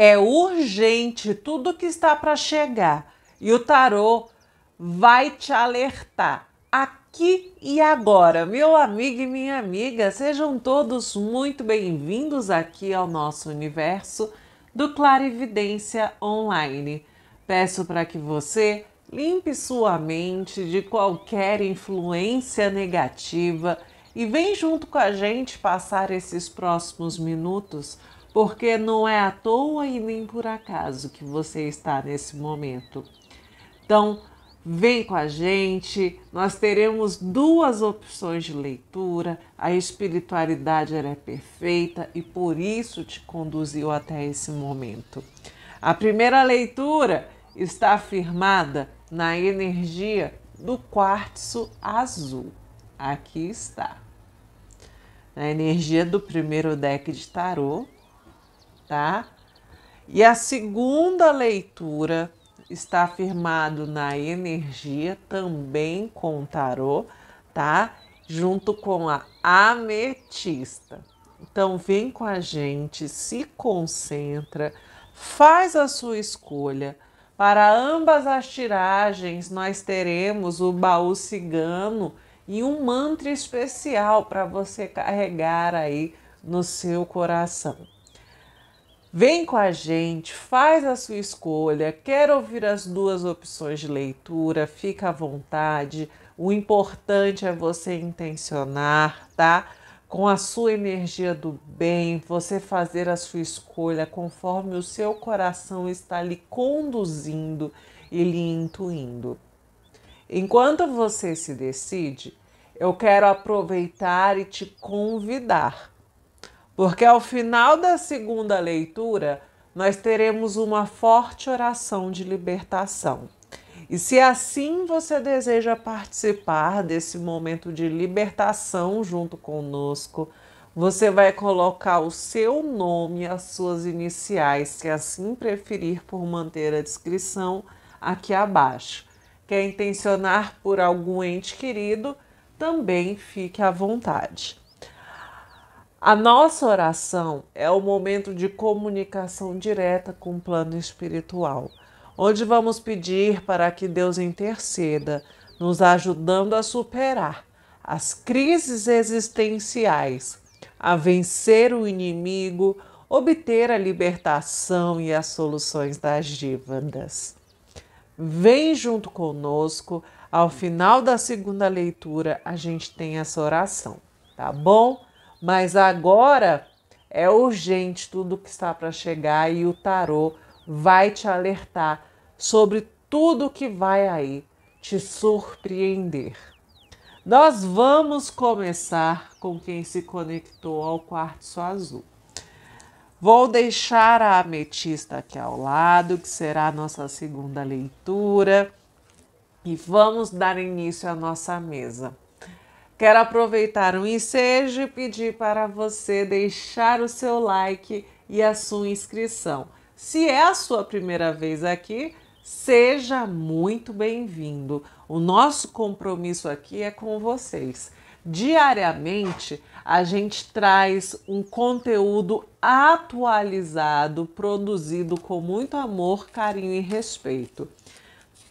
É urgente tudo que está para chegar e o tarô vai te alertar aqui e agora. Meu amigo e minha amiga, sejam todos muito bem-vindos aqui ao nosso universo do Clarividência Online. Peço para que você limpe sua mente de qualquer influência negativa e vem junto com a gente passar esses próximos minutos porque não é à toa e nem por acaso que você está nesse momento. Então, vem com a gente, nós teremos duas opções de leitura. A espiritualidade era é perfeita e por isso te conduziu até esse momento. A primeira leitura está firmada na energia do quartzo azul. Aqui está. Na energia do primeiro deck de tarô, tá? E a segunda leitura está afirmado na energia, também com tarô, tá? Junto com a ametista. Então vem com a gente, se concentra, faz a sua escolha. Para ambas as tiragens, nós teremos o baú cigano e um mantra especial para você carregar aí no seu coração. Vem com a gente, faz a sua escolha. Quer ouvir as duas opções de leitura? Fica à vontade. O importante é você intencionar, tá? Com a sua energia do bem, você fazer a sua escolha conforme o seu coração está lhe conduzindo e lhe intuindo. Enquanto você se decide, eu quero aproveitar e te convidar porque ao final da segunda leitura nós teremos uma forte oração de libertação. E se assim você deseja participar desse momento de libertação junto conosco, você vai colocar o seu nome, as suas iniciais, se assim preferir, por manter a descrição aqui abaixo. Quer intencionar por algum ente querido? Também fique à vontade. A nossa oração é o momento de comunicação direta com o plano espiritual, onde vamos pedir para que Deus interceda, nos ajudando a superar as crises existenciais, a vencer o inimigo, obter a libertação e as soluções das dívidas. Vem junto conosco, ao final da segunda leitura a gente tem essa oração, tá bom? mas agora é urgente tudo que está para chegar e o tarô vai te alertar sobre tudo que vai aí te surpreender. Nós vamos começar com quem se conectou ao quartzo azul. Vou deixar a ametista aqui ao lado, que será a nossa segunda leitura, e vamos dar início à nossa mesa. Quero aproveitar o ensejo e pedir para você deixar o seu like e a sua inscrição. Se é a sua primeira vez aqui, seja muito bem-vindo. O nosso compromisso aqui é com vocês. Diariamente a gente traz um conteúdo atualizado, produzido com muito amor, carinho e respeito.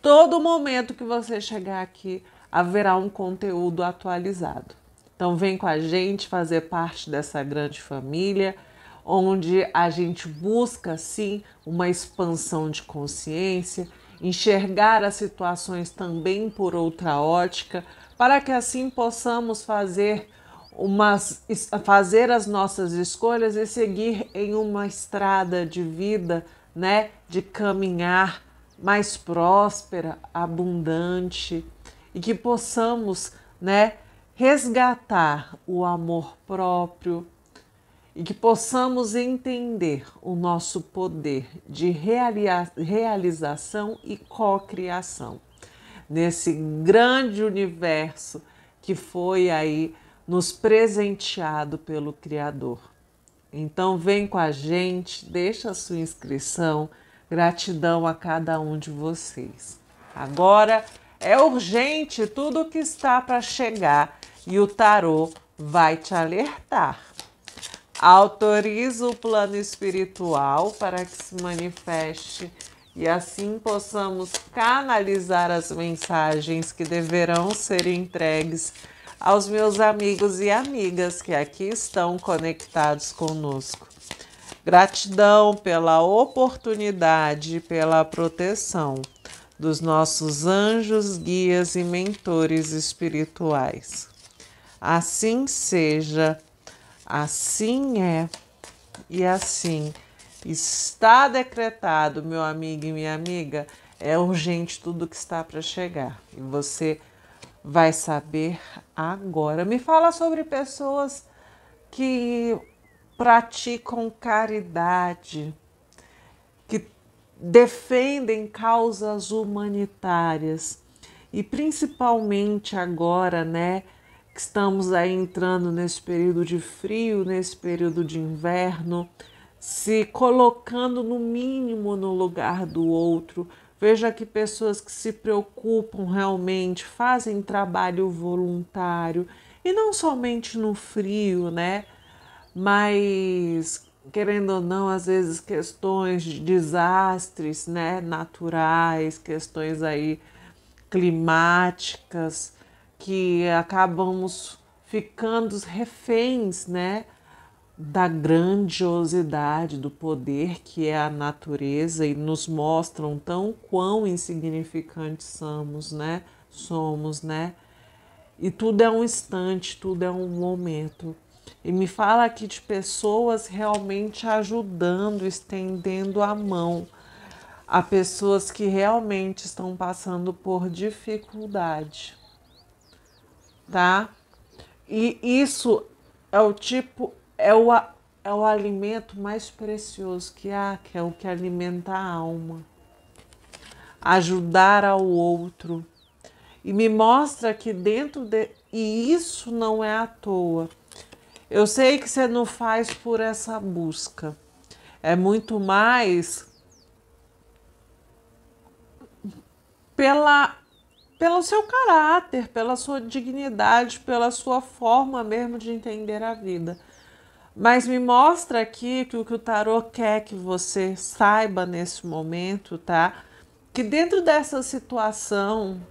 Todo momento que você chegar aqui, haverá um conteúdo atualizado. Então, vem com a gente fazer parte dessa grande família, onde a gente busca sim uma expansão de consciência, enxergar as situações também por outra ótica, para que assim possamos fazer umas, fazer as nossas escolhas e seguir em uma estrada de vida, né, de caminhar mais próspera, abundante, e que possamos, né, resgatar o amor próprio e que possamos entender o nosso poder de realização e cocriação nesse grande universo que foi aí nos presenteado pelo Criador. Então vem com a gente, deixa a sua inscrição. Gratidão a cada um de vocês. Agora é urgente tudo que está para chegar e o tarô vai te alertar. Autoriza o plano espiritual para que se manifeste e assim possamos canalizar as mensagens que deverão ser entregues aos meus amigos e amigas que aqui estão conectados conosco. Gratidão pela oportunidade, e pela proteção dos nossos anjos, guias e mentores espirituais. Assim seja, assim é e assim está decretado, meu amigo e minha amiga. É urgente tudo que está para chegar e você vai saber agora. Me fala sobre pessoas que praticam caridade defendem causas humanitárias e principalmente agora, né, que estamos aí entrando nesse período de frio, nesse período de inverno, se colocando no mínimo no lugar do outro. Veja que pessoas que se preocupam realmente, fazem trabalho voluntário e não somente no frio, né? Mas querendo ou não, às vezes questões de desastres né, naturais, questões aí climáticas, que acabamos ficando reféns né, da grandiosidade do poder que é a natureza e nos mostram tão quão insignificantes somos, né? Somos, né? E tudo é um instante, tudo é um momento e me fala aqui de pessoas realmente ajudando, estendendo a mão a pessoas que realmente estão passando por dificuldade, tá? E isso é o tipo, é o, é o alimento mais precioso que há, que é o que alimenta a alma. Ajudar ao outro. E me mostra que dentro de. E isso não é à toa. Eu sei que você não faz por essa busca. É muito mais pela pelo seu caráter, pela sua dignidade, pela sua forma mesmo de entender a vida. Mas me mostra aqui que o que o tarô quer que você saiba nesse momento, tá? Que dentro dessa situação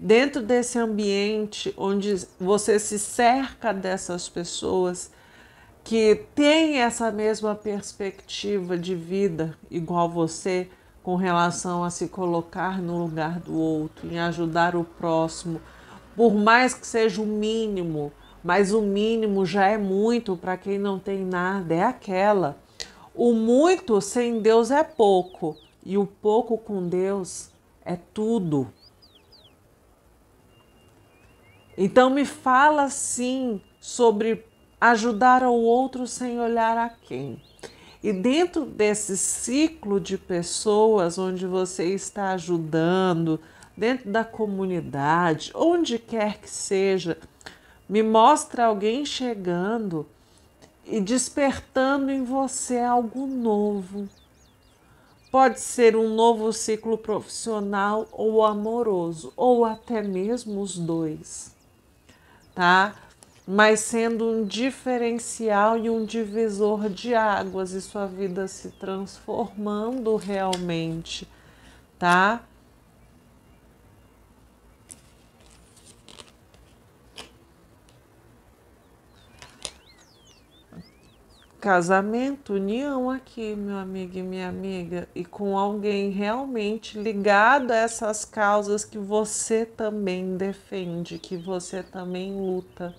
dentro desse ambiente onde você se cerca dessas pessoas que têm essa mesma perspectiva de vida igual você com relação a se colocar no lugar do outro, em ajudar o próximo, por mais que seja o mínimo, mas o mínimo já é muito para quem não tem nada, é aquela. O muito sem Deus é pouco e o pouco com Deus é tudo. Então me fala sim sobre ajudar ao outro sem olhar a quem. E dentro desse ciclo de pessoas onde você está ajudando, dentro da comunidade, onde quer que seja, me mostra alguém chegando e despertando em você algo novo. Pode ser um novo ciclo profissional ou amoroso, ou até mesmo os dois tá? Mas sendo um diferencial e um divisor de águas e sua vida se transformando realmente, tá? casamento, união aqui, meu amigo e minha amiga, e com alguém realmente ligado a essas causas que você também defende, que você também luta,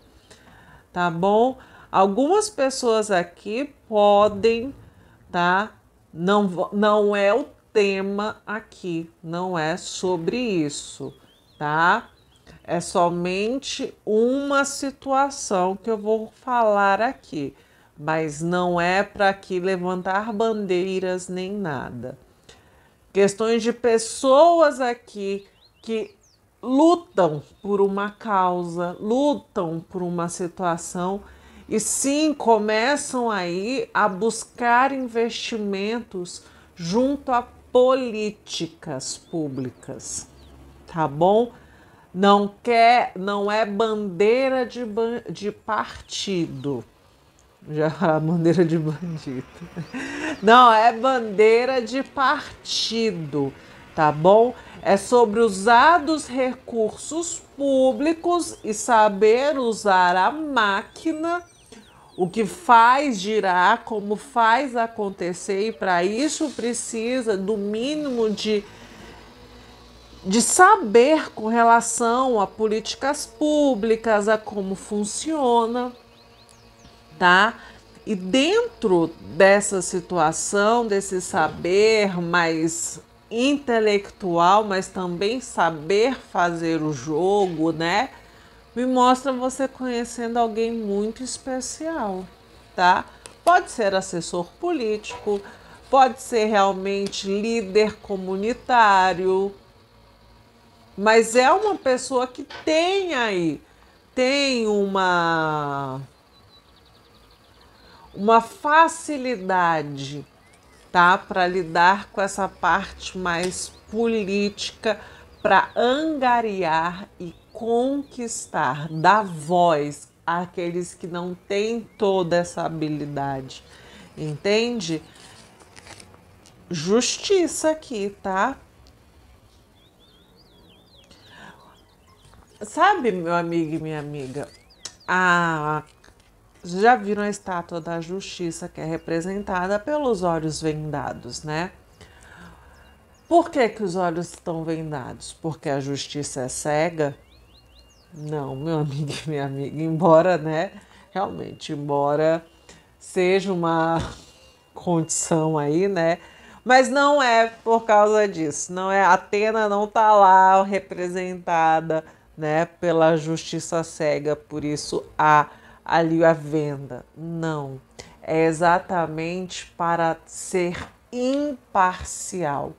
tá bom? Algumas pessoas aqui podem, tá? Não, não é o tema aqui, não é sobre isso, tá? É somente uma situação que eu vou falar aqui mas não é para que levantar bandeiras nem nada. Questões de pessoas aqui que lutam por uma causa, lutam por uma situação e sim começam aí a buscar investimentos junto a políticas públicas, tá bom? Não quer, não é bandeira de, de partido já a bandeira de bandido. Não, é bandeira de partido, tá bom? É sobre usar dos recursos públicos e saber usar a máquina, o que faz girar, como faz acontecer, e para isso precisa do mínimo de de saber com relação a políticas públicas, a como funciona tá? E dentro dessa situação, desse saber mais intelectual, mas também saber fazer o jogo, né? Me mostra você conhecendo alguém muito especial, tá? Pode ser assessor político, pode ser realmente líder comunitário, mas é uma pessoa que tem aí, tem uma uma facilidade tá para lidar com essa parte mais política para angariar e conquistar dar voz àqueles que não têm toda essa habilidade entende justiça aqui tá sabe meu amigo e minha amiga a já viram a estátua da justiça que é representada pelos olhos vendados, né? Por que, que os olhos estão vendados? Porque a justiça é cega? Não, meu amigo e minha amiga, embora, né? Realmente, embora seja uma condição aí, né? Mas não é por causa disso, não é Atena não tá lá representada, né, pela justiça cega, por isso a ali a venda. Não. É exatamente para ser imparcial.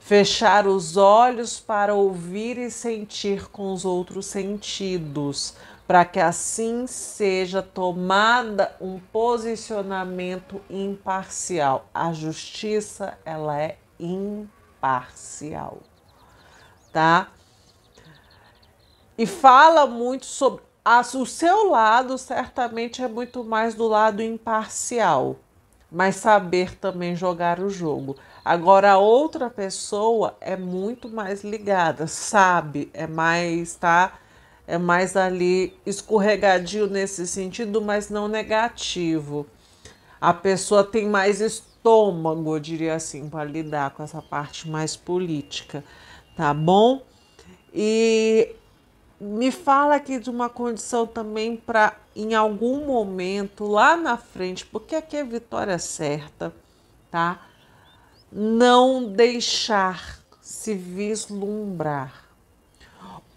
Fechar os olhos para ouvir e sentir com os outros sentidos, para que assim seja tomada um posicionamento imparcial. A justiça, ela é imparcial, tá? E fala muito sobre o seu lado certamente é muito mais do lado imparcial, mas saber também jogar o jogo. Agora, a outra pessoa é muito mais ligada, sabe, é mais, tá? É mais ali escorregadio nesse sentido, mas não negativo. A pessoa tem mais estômago, eu diria assim, para lidar com essa parte mais política, tá bom? E me fala aqui de uma condição também para em algum momento lá na frente, porque aqui é vitória certa, tá? Não deixar se vislumbrar.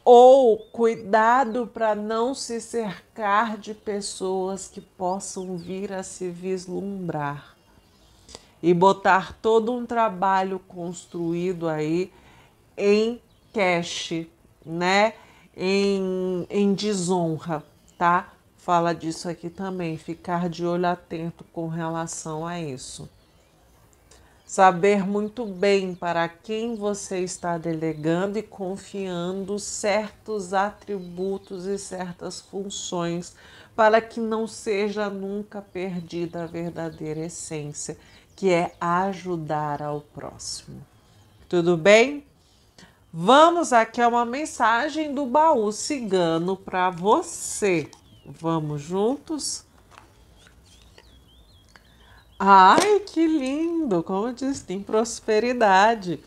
Ou cuidado para não se cercar de pessoas que possam vir a se vislumbrar. E botar todo um trabalho construído aí em cash, né? em, em desonra, tá? Fala disso aqui também, ficar de olho atento com relação a isso. Saber muito bem para quem você está delegando e confiando certos atributos e certas funções, para que não seja nunca perdida a verdadeira essência, que é ajudar ao próximo. Tudo bem? Vamos aqui a é uma mensagem do baú cigano para você. Vamos juntos? Ai, que lindo! Como diz, tem prosperidade.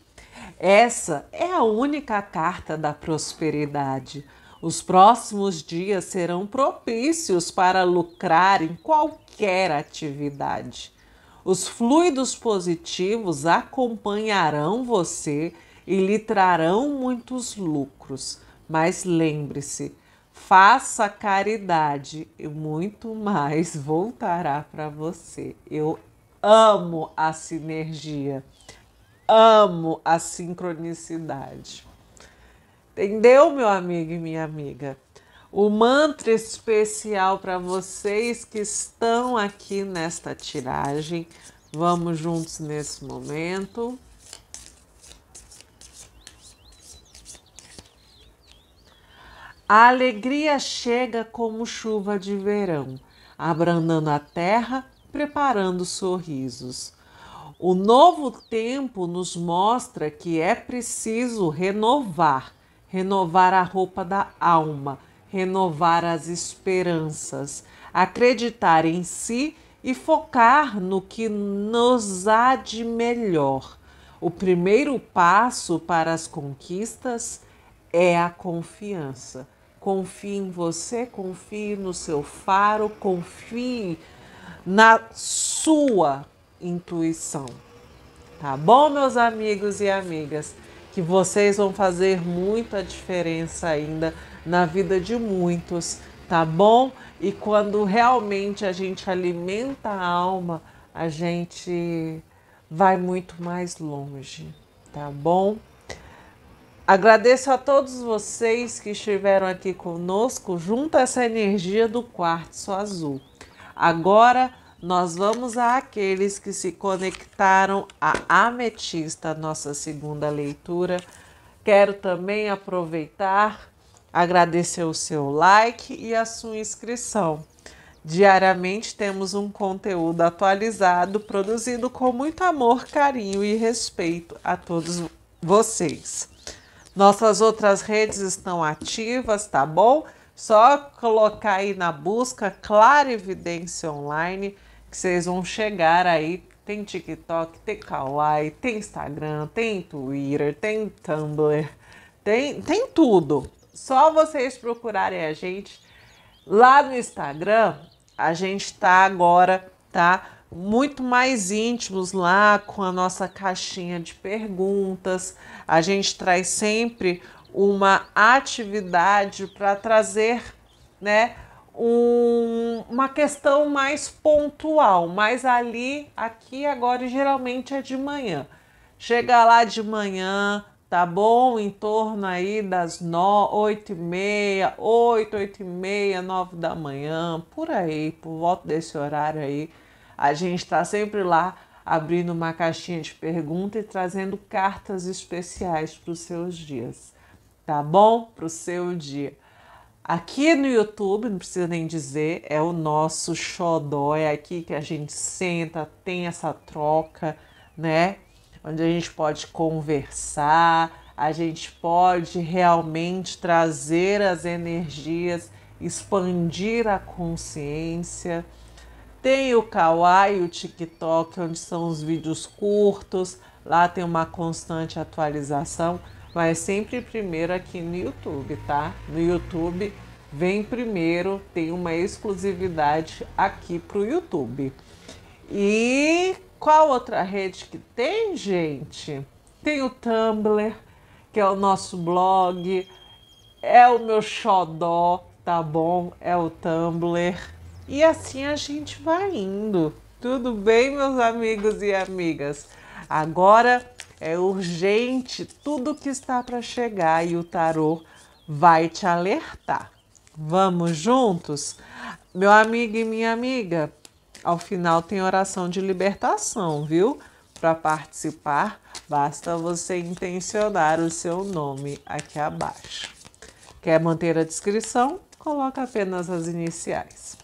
Essa é a única carta da prosperidade. Os próximos dias serão propícios para lucrar em qualquer atividade. Os fluidos positivos acompanharão você e lhe trarão muitos lucros. Mas lembre-se, faça caridade e muito mais voltará para você. Eu amo a sinergia, amo a sincronicidade. Entendeu, meu amigo e minha amiga? O mantra especial para vocês que estão aqui nesta tiragem. Vamos juntos nesse momento. A alegria chega como chuva de verão, abrandando a terra, preparando sorrisos. O novo tempo nos mostra que é preciso renovar, renovar a roupa da alma, renovar as esperanças, acreditar em si e focar no que nos há de melhor. O primeiro passo para as conquistas é a confiança confie em você, confie no seu faro, confie na sua intuição. Tá bom, meus amigos e amigas? Que vocês vão fazer muita diferença ainda na vida de muitos, tá bom? E quando realmente a gente alimenta a alma, a gente vai muito mais longe, tá bom? Agradeço a todos vocês que estiveram aqui conosco junto a essa energia do quartzo azul. Agora nós vamos àqueles que se conectaram à ametista, nossa segunda leitura. Quero também aproveitar, agradecer o seu like e a sua inscrição. Diariamente temos um conteúdo atualizado, produzido com muito amor, carinho e respeito a todos vocês. Nossas outras redes estão ativas, tá bom? Só colocar aí na busca Clara Evidência Online, que vocês vão chegar aí. Tem TikTok, tem Kawaii, tem Instagram, tem Twitter, tem Tumblr, tem, tem tudo. Só vocês procurarem a gente lá no Instagram. A gente tá agora, tá? muito mais íntimos lá com a nossa caixinha de perguntas. A gente traz sempre uma atividade para trazer, né, um, uma questão mais pontual, mas ali, aqui agora geralmente é de manhã. Chega lá de manhã, tá bom? Em torno aí das no, oito e meia, oito oito e meia, nove da manhã, por aí, por volta desse horário aí a gente está sempre lá abrindo uma caixinha de pergunta e trazendo cartas especiais para os seus dias, tá bom? Para o seu dia. Aqui no YouTube, não precisa nem dizer, é o nosso xodó, é aqui que a gente senta, tem essa troca, né? Onde a gente pode conversar, a gente pode realmente trazer as energias, expandir a consciência. Tem o Kawaii, o TikTok, onde são os vídeos curtos, lá tem uma constante atualização, mas sempre primeiro aqui no YouTube, tá? No YouTube vem primeiro, tem uma exclusividade aqui pro YouTube. E qual outra rede que tem, gente? Tem o Tumblr, que é o nosso blog, é o meu xodó, tá bom? É o Tumblr e assim a gente vai indo. Tudo bem, meus amigos e amigas? Agora é urgente tudo que está para chegar e o tarô vai te alertar. Vamos juntos? Meu amigo e minha amiga, ao final tem oração de libertação, viu? Para participar, basta você intencionar o seu nome aqui abaixo. Quer manter a descrição? Coloca apenas as iniciais.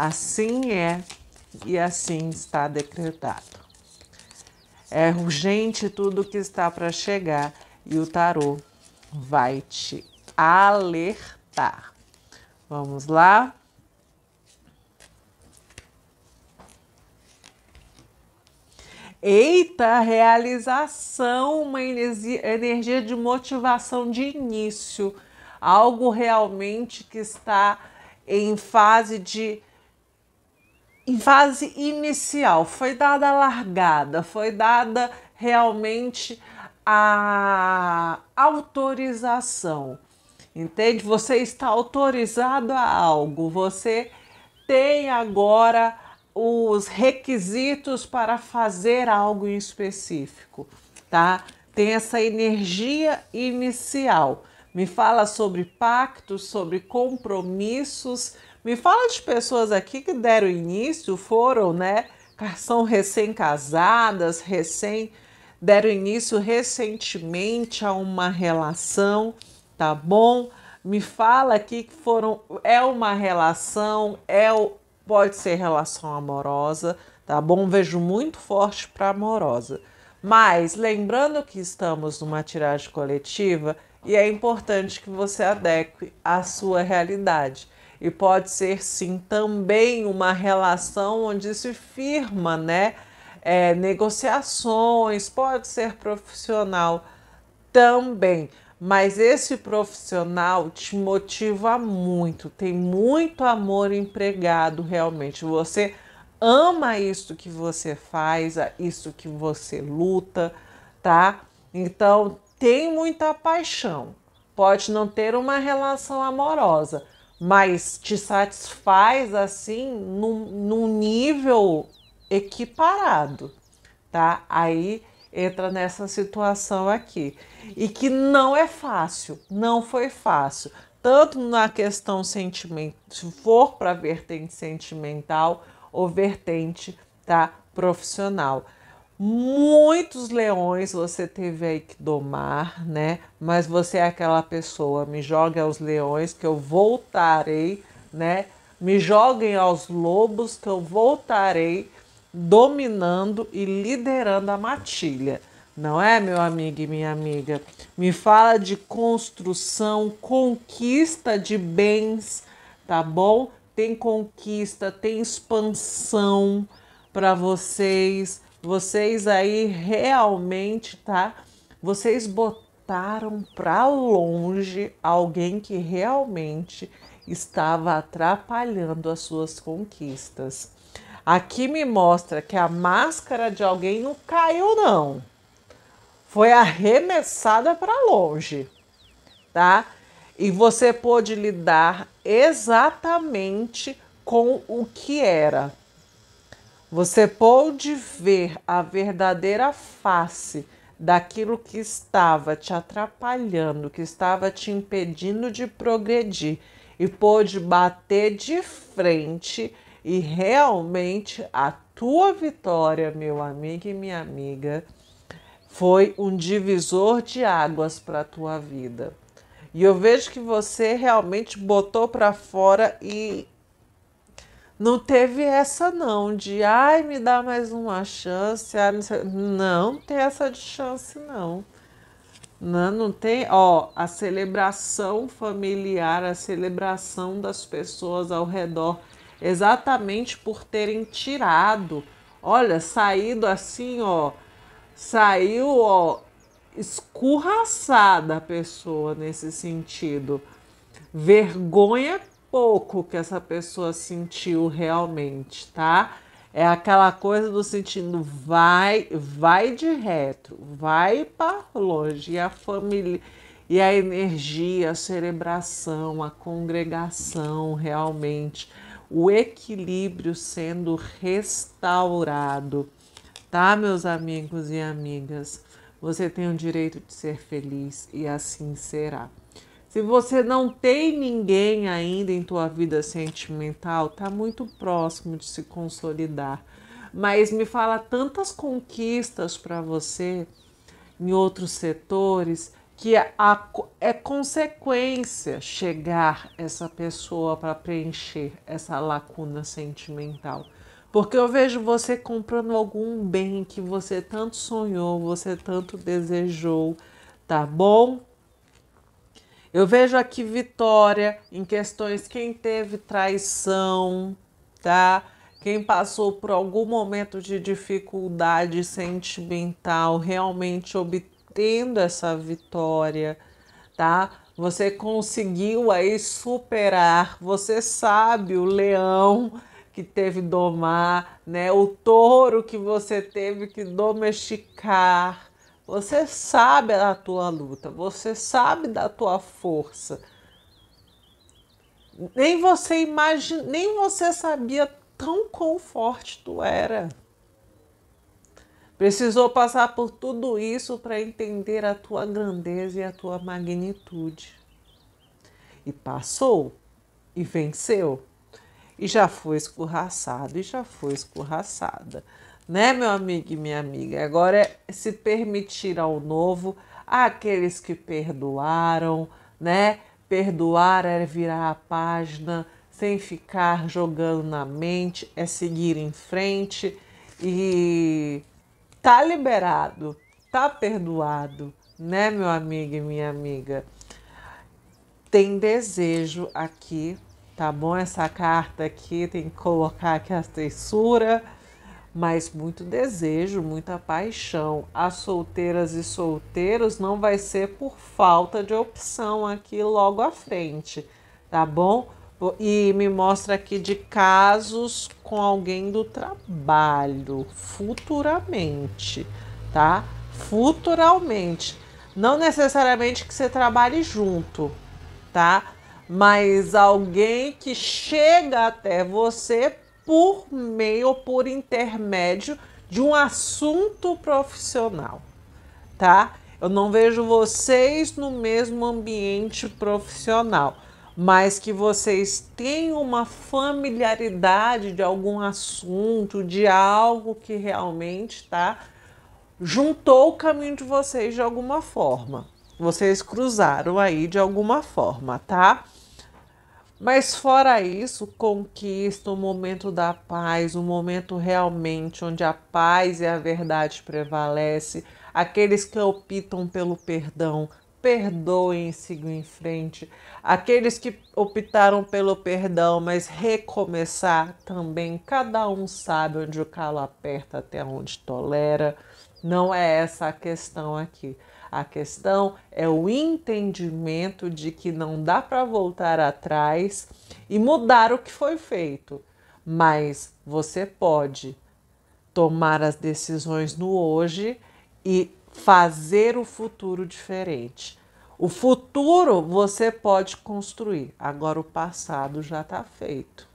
Assim é e assim está decretado. É urgente tudo que está para chegar e o tarô vai te alertar. Vamos lá? Eita, realização, uma energia de motivação de início, algo realmente que está em fase de fase inicial, foi dada a largada, foi dada realmente a autorização. Entende? Você está autorizado a algo, você tem agora os requisitos para fazer algo em específico, tá? Tem essa energia inicial. Me fala sobre pactos, sobre compromissos, me fala de pessoas aqui que deram início, foram, né? São recém-casadas, recém deram início recentemente a uma relação, tá bom? Me fala aqui que foram é uma relação, é pode ser relação amorosa, tá bom? Vejo muito forte para amorosa. Mas lembrando que estamos numa tiragem coletiva e é importante que você adeque à sua realidade e pode ser sim também uma relação onde se firma, né? É, negociações, pode ser profissional também, mas esse profissional te motiva muito, tem muito amor empregado realmente. Você ama isso que você faz, isso que você luta, tá? Então tem muita paixão. Pode não ter uma relação amorosa, mas te satisfaz assim num, num nível equiparado, tá? Aí entra nessa situação aqui e que não é fácil, não foi fácil, tanto na questão sentimental, se for para vertente sentimental ou vertente tá profissional. Muitos leões você teve aí que domar, né? Mas você é aquela pessoa, me joga aos leões que eu voltarei, né? Me joguem aos lobos que eu voltarei dominando e liderando a matilha. Não é, meu amigo e minha amiga? Me fala de construção, conquista de bens, tá bom? Tem conquista, tem expansão para vocês vocês aí realmente, tá? Vocês botaram para longe alguém que realmente estava atrapalhando as suas conquistas. Aqui me mostra que a máscara de alguém não caiu não. Foi arremessada para longe, tá? E você pôde lidar exatamente com o que era. Você pôde ver a verdadeira face daquilo que estava te atrapalhando, que estava te impedindo de progredir e pôde bater de frente e realmente a tua vitória, meu amigo e minha amiga, foi um divisor de águas para a tua vida. E eu vejo que você realmente botou para fora e não teve essa não de ai, me dá mais uma chance. Ah, não, não tem essa de chance não. Não, né, não tem, ó, a celebração familiar, a celebração das pessoas ao redor, exatamente por terem tirado. Olha, saído assim, ó, saiu, ó, escurraçada a pessoa nesse sentido. Vergonha pouco que essa pessoa sentiu realmente, tá? É aquela coisa do sentindo vai, vai de reto, vai para longe. E a família, e a energia, a celebração, a congregação realmente, o equilíbrio sendo restaurado, tá, meus amigos e amigas? Você tem o direito de ser feliz e assim será. Se você não tem ninguém ainda em tua vida sentimental, tá muito próximo de se consolidar. Mas me fala tantas conquistas para você em outros setores que a, a, é consequência chegar essa pessoa para preencher essa lacuna sentimental. Porque eu vejo você comprando algum bem que você tanto sonhou, você tanto desejou, tá bom? Eu vejo aqui vitória em questões quem teve traição, tá? Quem passou por algum momento de dificuldade sentimental, realmente obtendo essa vitória, tá? Você conseguiu aí superar, você sabe o leão que teve domar, né? O touro que você teve que domesticar, você sabe da tua luta, você sabe da tua força. Nem você imagina, nem você sabia tão quão forte tu era. Precisou passar por tudo isso para entender a tua grandeza e a tua magnitude. E passou e venceu. E já foi escorraçado e já foi escorraçada né, meu amigo e minha amiga? Agora é se permitir ao novo, aqueles que perdoaram, né? Perdoar é virar a página sem ficar jogando na mente, é seguir em frente e tá liberado, tá perdoado, né, meu amigo e minha amiga? Tem desejo aqui, tá bom? Essa carta aqui tem que colocar aqui a textura mas muito desejo, muita paixão. As solteiras e solteiros não vai ser por falta de opção aqui logo à frente, tá bom? E me mostra aqui de casos com alguém do trabalho futuramente, tá? Futuramente. Não necessariamente que você trabalhe junto, tá? Mas alguém que chega até você por meio ou por intermédio de um assunto profissional, tá? Eu não vejo vocês no mesmo ambiente profissional, mas que vocês tenham uma familiaridade de algum assunto, de algo que realmente, tá? Juntou o caminho de vocês de alguma forma. Vocês cruzaram aí de alguma forma, tá? Mas fora isso, conquista o momento da paz, o momento realmente onde a paz e a verdade prevalece. Aqueles que optam pelo perdão, perdoem e sigam em frente. Aqueles que optaram pelo perdão, mas recomeçar também. Cada um sabe onde o calo aperta, até onde tolera. Não é essa a questão aqui. A questão é o entendimento de que não dá para voltar atrás e mudar o que foi feito, mas você pode tomar as decisões no hoje e fazer o futuro diferente. O futuro você pode construir, agora o passado já está feito.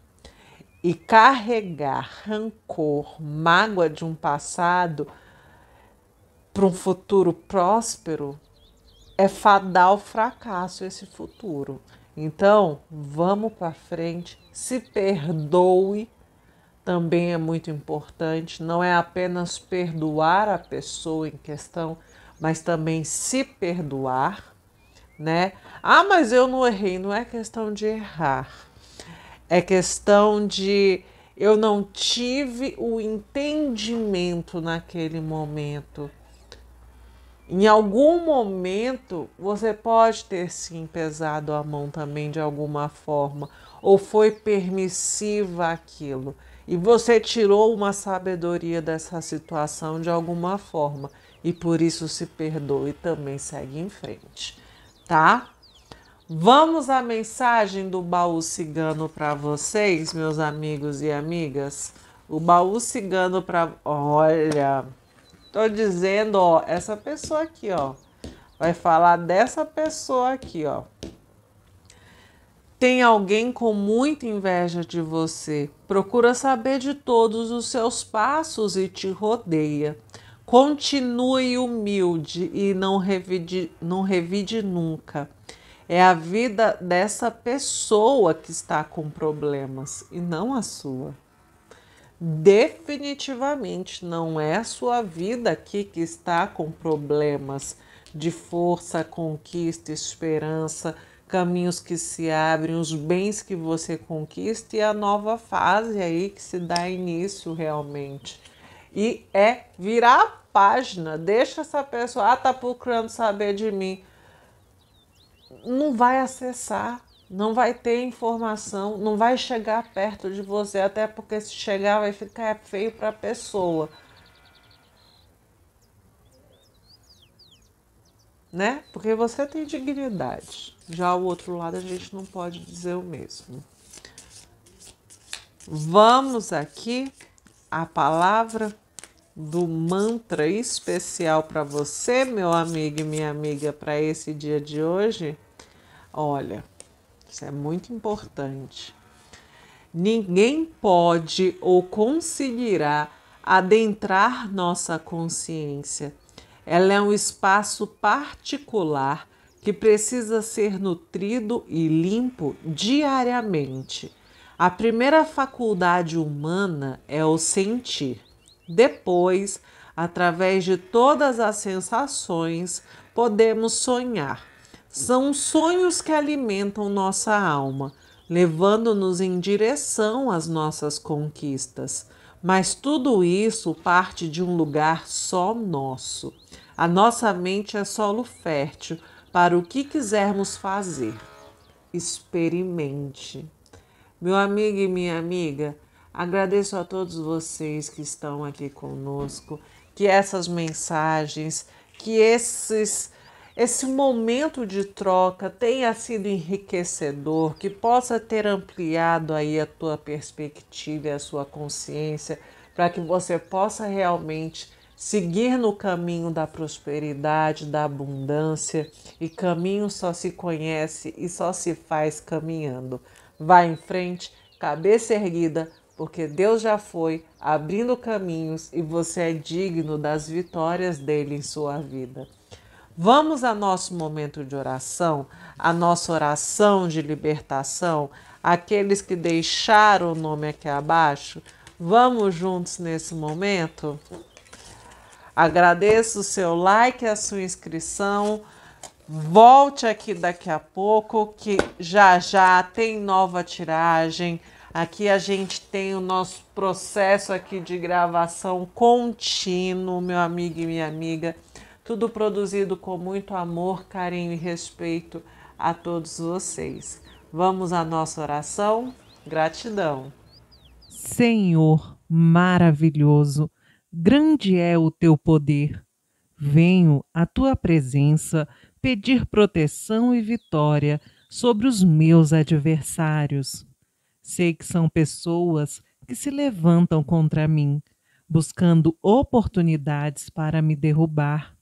E carregar rancor, mágoa de um passado para um futuro próspero, é fadar o fracasso esse futuro. Então, vamos para frente, se perdoe, também é muito importante. Não é apenas perdoar a pessoa em questão, mas também se perdoar, né? Ah, mas eu não errei. Não é questão de errar, é questão de eu não tive o entendimento naquele momento em algum momento você pode ter sim pesado a mão também de alguma forma, ou foi permissiva aquilo, e você tirou uma sabedoria dessa situação de alguma forma, e por isso se perdoe e também segue em frente, tá? Vamos à mensagem do baú cigano para vocês, meus amigos e amigas. O baú cigano para. Olha! Tô dizendo, ó, essa pessoa aqui, ó. Vai falar dessa pessoa aqui, ó. Tem alguém com muita inveja de você. Procura saber de todos os seus passos e te rodeia. Continue humilde e não revide, não revide nunca. É a vida dessa pessoa que está com problemas e não a sua definitivamente não é a sua vida aqui que está com problemas de força, conquista, esperança, caminhos que se abrem, os bens que você conquista e a nova fase aí que se dá início realmente. E é virar a página, deixa essa pessoa, ah, tá procurando saber de mim. Não vai acessar, não vai ter informação, não vai chegar perto de você, até porque se chegar vai ficar feio para a pessoa. Né? Porque você tem dignidade. Já o outro lado a gente não pode dizer o mesmo. Vamos aqui a palavra do mantra especial para você, meu amigo e minha amiga, para esse dia de hoje. Olha, isso é muito importante. Ninguém pode ou conseguirá adentrar nossa consciência. Ela é um espaço particular que precisa ser nutrido e limpo diariamente. A primeira faculdade humana é o sentir. Depois, através de todas as sensações, podemos sonhar. São sonhos que alimentam nossa alma, levando-nos em direção às nossas conquistas. Mas tudo isso parte de um lugar só nosso. A nossa mente é solo fértil para o que quisermos fazer. Experimente. Meu amigo e minha amiga, agradeço a todos vocês que estão aqui conosco, que essas mensagens, que esses esse momento de troca tenha sido enriquecedor, que possa ter ampliado aí a tua perspectiva e a sua consciência, para que você possa realmente seguir no caminho da prosperidade, da abundância, e caminho só se conhece e só se faz caminhando. Vá em frente, cabeça erguida, porque Deus já foi abrindo caminhos e você é digno das vitórias dele em sua vida. Vamos a nosso momento de oração, a nossa oração de libertação, aqueles que deixaram o nome aqui abaixo. Vamos juntos nesse momento? Agradeço o seu like, a sua inscrição. Volte aqui daqui a pouco, que já já tem nova tiragem. Aqui a gente tem o nosso processo aqui de gravação contínuo, meu amigo e minha amiga. Tudo produzido com muito amor, carinho e respeito a todos vocês. Vamos à nossa oração? Gratidão. Senhor maravilhoso, grande é o teu poder. Venho à tua presença pedir proteção e vitória sobre os meus adversários. Sei que são pessoas que se levantam contra mim, buscando oportunidades para me derrubar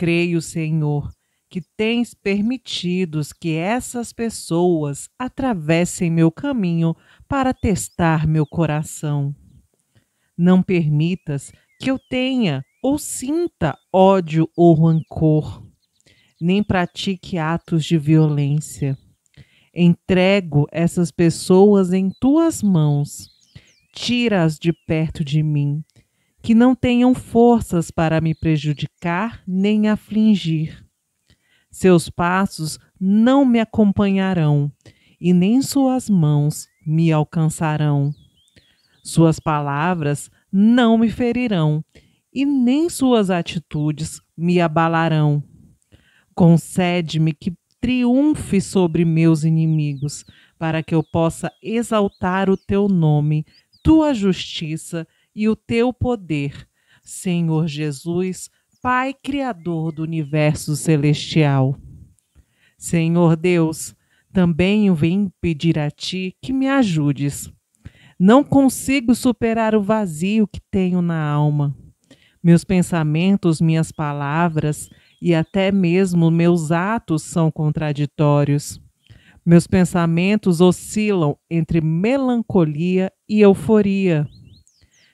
creio, Senhor, que tens permitido que essas pessoas atravessem meu caminho para testar meu coração. Não permitas que eu tenha ou sinta ódio ou rancor, nem pratique atos de violência. Entrego essas pessoas em tuas mãos. Tira-as de perto de mim que não tenham forças para me prejudicar nem afligir. Seus passos não me acompanharão, e nem suas mãos me alcançarão. Suas palavras não me ferirão, e nem suas atitudes me abalarão. Concede-me que triunfe sobre meus inimigos, para que eu possa exaltar o teu nome, tua justiça e e o teu poder. Senhor Jesus, Pai Criador do universo celestial. Senhor Deus, também eu venho pedir a Ti que me ajudes. Não consigo superar o vazio que tenho na alma. Meus pensamentos, minhas palavras e até mesmo meus atos são contraditórios. Meus pensamentos oscilam entre melancolia e euforia.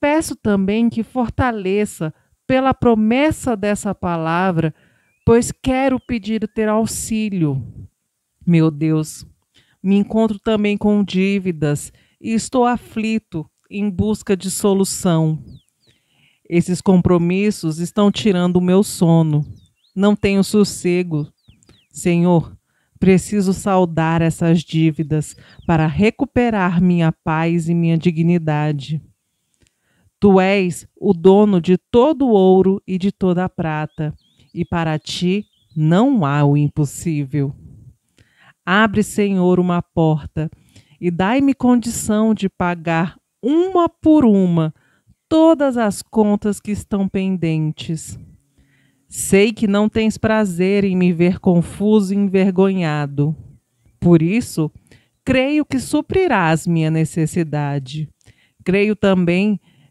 Peço também que fortaleça pela promessa dessa palavra, pois quero pedir ter auxílio. Meu Deus, me encontro também com dívidas e estou aflito em busca de solução. Esses compromissos estão tirando o meu sono. Não tenho sossego. Senhor, preciso saldar essas dívidas para recuperar minha paz e minha dignidade. Tu és o dono de todo o ouro e de toda a prata, e para ti não há o impossível. Abre, Senhor, uma porta e dai-me condição de pagar uma por uma todas as contas que estão pendentes. Sei que não tens prazer em me ver confuso e envergonhado. Por isso, creio que suprirás minha necessidade. Creio também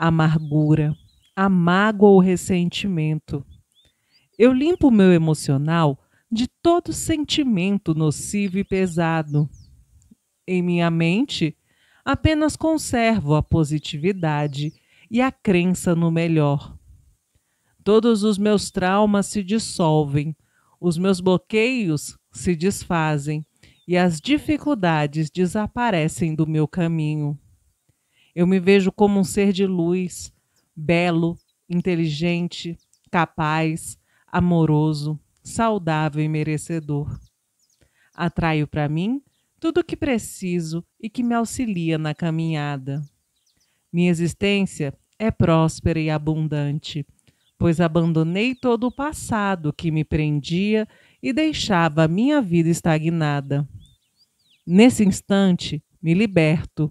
amargura, a mágoa ou ressentimento. Eu limpo o meu emocional de todo sentimento nocivo e pesado. Em minha mente, apenas conservo a positividade e a crença no melhor. Todos os meus traumas se dissolvem, os meus bloqueios se desfazem e as dificuldades desaparecem do meu caminho. Eu me vejo como um ser de luz, belo, inteligente, capaz, amoroso, saudável e merecedor. Atraio para mim tudo o que preciso e que me auxilia na caminhada. Minha existência é próspera e abundante, pois abandonei todo o passado que me prendia e deixava a minha vida estagnada. Nesse instante, me liberto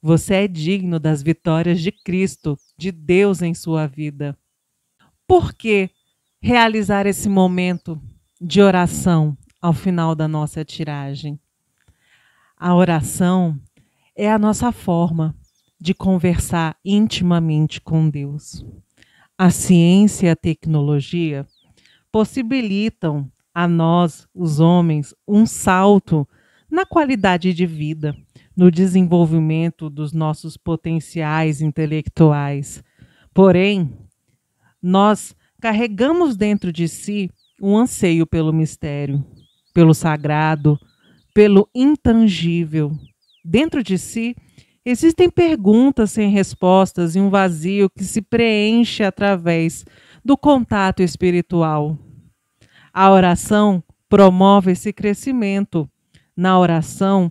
você é digno das vitórias de Cristo, de Deus em sua vida. Por que realizar esse momento de oração ao final da nossa tiragem? A oração é a nossa forma de conversar intimamente com Deus. A ciência e a tecnologia possibilitam a nós, os homens, um salto na qualidade de vida no desenvolvimento dos nossos potenciais intelectuais. Porém, nós carregamos dentro de si um anseio pelo mistério, pelo sagrado, pelo intangível. Dentro de si existem perguntas sem respostas e um vazio que se preenche através do contato espiritual. A oração promove esse crescimento. Na oração,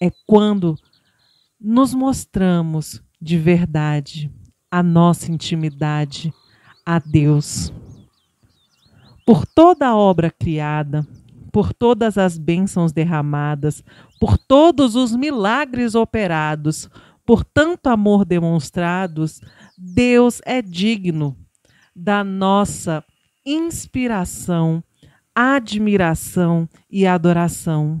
é quando nos mostramos de verdade a nossa intimidade a Deus. Por toda a obra criada, por todas as bênçãos derramadas, por todos os milagres operados, por tanto amor demonstrados, Deus é digno da nossa inspiração, admiração e adoração.